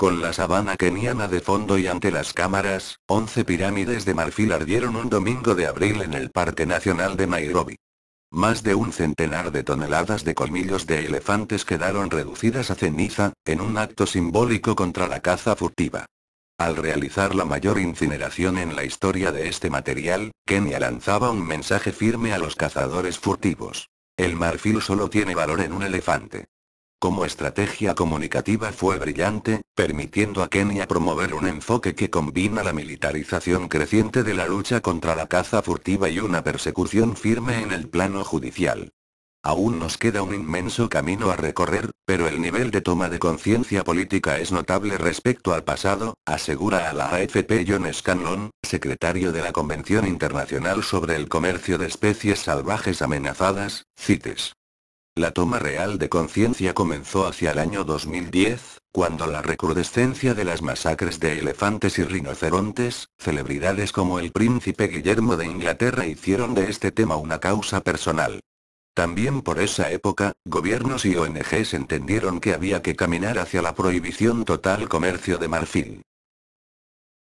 Con la sabana keniana de fondo y ante las cámaras, 11 pirámides de marfil ardieron un domingo de abril en el Parque Nacional de Nairobi. Más de un centenar de toneladas de colmillos de elefantes quedaron reducidas a ceniza, en un acto simbólico contra la caza furtiva. Al realizar la mayor incineración en la historia de este material, Kenia lanzaba un mensaje firme a los cazadores furtivos. El marfil solo tiene valor en un elefante. Como estrategia comunicativa fue brillante, permitiendo a Kenia promover un enfoque que combina la militarización creciente de la lucha contra la caza furtiva y una persecución firme en el plano judicial. Aún nos queda un inmenso camino a recorrer, pero el nivel de toma de conciencia política es notable respecto al pasado, asegura a la AFP John Scanlon, secretario de la Convención Internacional sobre el Comercio de Especies Salvajes Amenazadas, CITES. La toma real de conciencia comenzó hacia el año 2010, cuando la recrudescencia de las masacres de elefantes y rinocerontes, celebridades como el príncipe Guillermo de Inglaterra hicieron de este tema una causa personal. También por esa época, gobiernos y ONGs entendieron que había que caminar hacia la prohibición total comercio de marfil.